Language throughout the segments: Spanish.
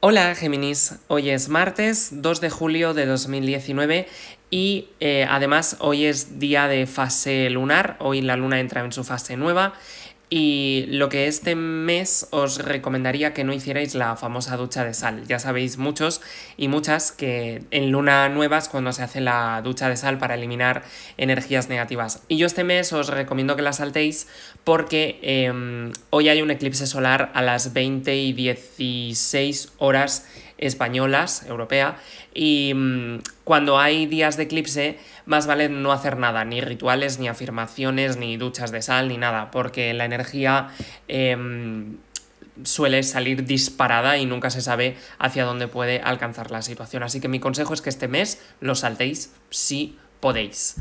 Hola Géminis, hoy es martes 2 de julio de 2019 y eh, además hoy es día de fase lunar, hoy la luna entra en su fase nueva, y lo que este mes os recomendaría que no hicierais la famosa ducha de sal. Ya sabéis muchos y muchas que en luna nueva es cuando se hace la ducha de sal para eliminar energías negativas. Y yo este mes os recomiendo que la saltéis porque em, hoy hay un eclipse solar a las 20 y 16 horas españolas, europea, y mm, cuando hay días de eclipse, más vale no hacer nada, ni rituales, ni afirmaciones, ni duchas de sal, ni nada, porque la energía em, suele salir disparada y nunca se sabe hacia dónde puede alcanzar la situación. Así que mi consejo es que este mes lo saltéis si podéis.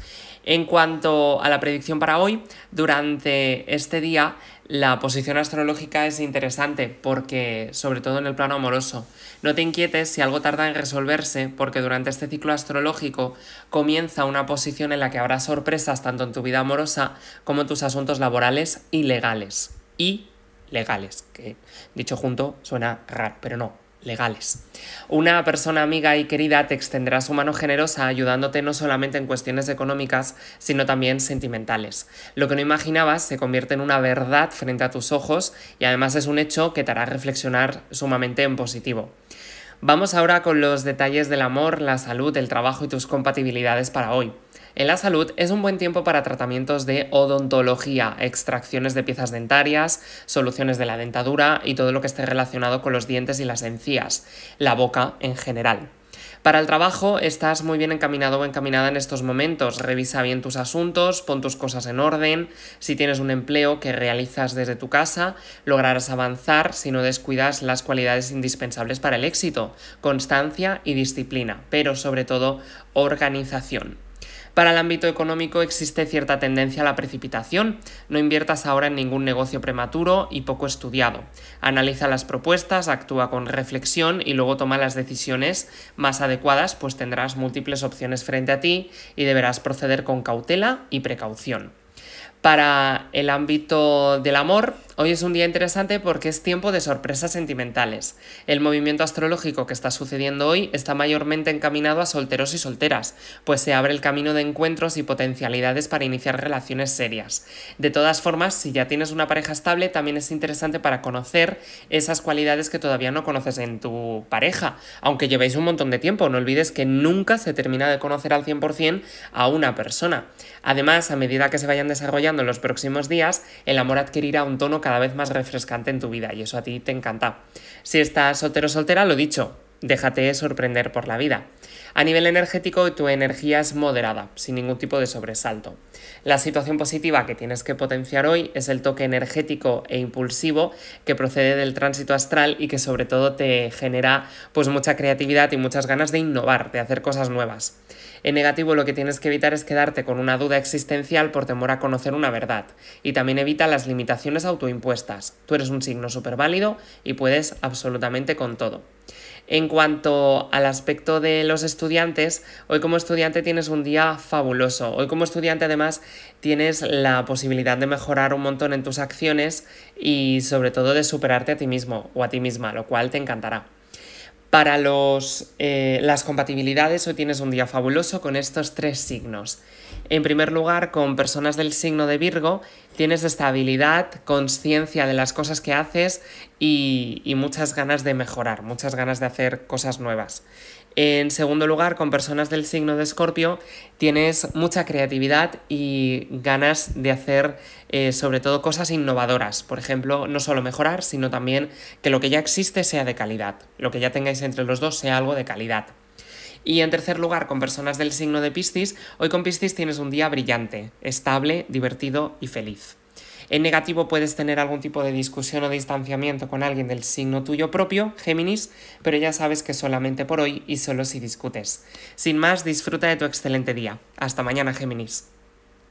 En cuanto a la predicción para hoy, durante este día la posición astrológica es interesante porque, sobre todo en el plano amoroso, no te inquietes si algo tarda en resolverse porque durante este ciclo astrológico comienza una posición en la que habrá sorpresas tanto en tu vida amorosa como en tus asuntos laborales y legales. Y legales, que dicho junto suena raro, pero no, legales. Una persona amiga y querida te extenderá su mano generosa ayudándote no solamente en cuestiones económicas, sino también sentimentales. Lo que no imaginabas se convierte en una verdad frente a tus ojos y además es un hecho que te hará reflexionar sumamente en positivo. Vamos ahora con los detalles del amor, la salud, el trabajo y tus compatibilidades para hoy. En la salud es un buen tiempo para tratamientos de odontología, extracciones de piezas dentarias, soluciones de la dentadura y todo lo que esté relacionado con los dientes y las encías, la boca en general. Para el trabajo estás muy bien encaminado o encaminada en estos momentos. Revisa bien tus asuntos, pon tus cosas en orden. Si tienes un empleo que realizas desde tu casa, lograrás avanzar si no descuidas las cualidades indispensables para el éxito, constancia y disciplina, pero sobre todo organización. Para el ámbito económico existe cierta tendencia a la precipitación. No inviertas ahora en ningún negocio prematuro y poco estudiado. Analiza las propuestas, actúa con reflexión y luego toma las decisiones más adecuadas, pues tendrás múltiples opciones frente a ti y deberás proceder con cautela y precaución. Para el ámbito del amor, Hoy es un día interesante porque es tiempo de sorpresas sentimentales. El movimiento astrológico que está sucediendo hoy está mayormente encaminado a solteros y solteras, pues se abre el camino de encuentros y potencialidades para iniciar relaciones serias. De todas formas, si ya tienes una pareja estable, también es interesante para conocer esas cualidades que todavía no conoces en tu pareja, aunque llevéis un montón de tiempo. No olvides que nunca se termina de conocer al 100% a una persona. Además, a medida que se vayan desarrollando los próximos días, el amor adquirirá un tono cada vez más refrescante en tu vida y eso a ti te encanta. Si estás soltero o soltera, lo dicho, déjate sorprender por la vida. A nivel energético, tu energía es moderada, sin ningún tipo de sobresalto. La situación positiva que tienes que potenciar hoy es el toque energético e impulsivo que procede del tránsito astral y que sobre todo te genera pues mucha creatividad y muchas ganas de innovar, de hacer cosas nuevas. En negativo lo que tienes que evitar es quedarte con una duda existencial por temor a conocer una verdad y también evita las limitaciones autoimpuestas. Tú eres un signo súper válido y puedes absolutamente con todo. En cuanto al aspecto de los estudiantes, hoy como estudiante tienes un día fabuloso. Hoy como estudiante además tienes la posibilidad de mejorar un montón en tus acciones y sobre todo de superarte a ti mismo o a ti misma, lo cual te encantará. Para los, eh, las compatibilidades, hoy tienes un día fabuloso con estos tres signos. En primer lugar, con personas del signo de Virgo, tienes estabilidad, conciencia de las cosas que haces y, muchas ganas de mejorar, muchas ganas de hacer cosas nuevas. En segundo lugar, con personas del signo de Escorpio tienes mucha creatividad y ganas de hacer eh, sobre todo cosas innovadoras. Por ejemplo, no solo mejorar, sino también que lo que ya existe sea de calidad. Lo que ya tengáis entre los dos sea algo de calidad. Y en tercer lugar, con personas del signo de Piscis, hoy con Piscis tienes un día brillante, estable, divertido y feliz. En negativo puedes tener algún tipo de discusión o distanciamiento con alguien del signo tuyo propio, Géminis, pero ya sabes que solamente por hoy y solo si discutes. Sin más, disfruta de tu excelente día. Hasta mañana, Géminis.